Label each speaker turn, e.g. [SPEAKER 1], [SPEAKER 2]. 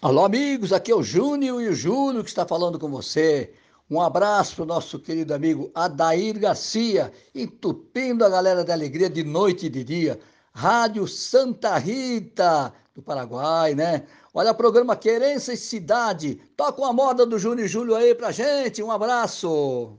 [SPEAKER 1] Alô, amigos, aqui é o Júnior e o Júnior que está falando com você. Um abraço para o nosso querido amigo Adair Garcia, entupindo a galera da alegria de noite e de dia. Rádio Santa Rita, do Paraguai, né? Olha o programa Querência e Cidade. Toca uma moda do Júnior e Júlio aí pra gente. Um
[SPEAKER 2] abraço.